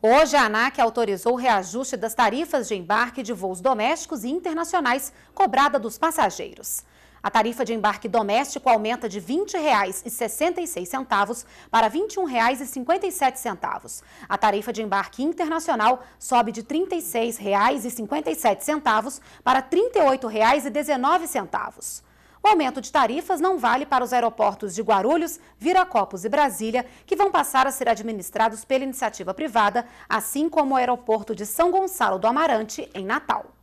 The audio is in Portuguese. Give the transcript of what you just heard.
Hoje, a ANAC autorizou o reajuste das tarifas de embarque de voos domésticos e internacionais cobrada dos passageiros. A tarifa de embarque doméstico aumenta de R$ 20,66 para R$ 21,57. A tarifa de embarque internacional sobe de R$ 36,57 para R$ 38,19. O aumento de tarifas não vale para os aeroportos de Guarulhos, Viracopos e Brasília, que vão passar a ser administrados pela iniciativa privada, assim como o aeroporto de São Gonçalo do Amarante, em Natal.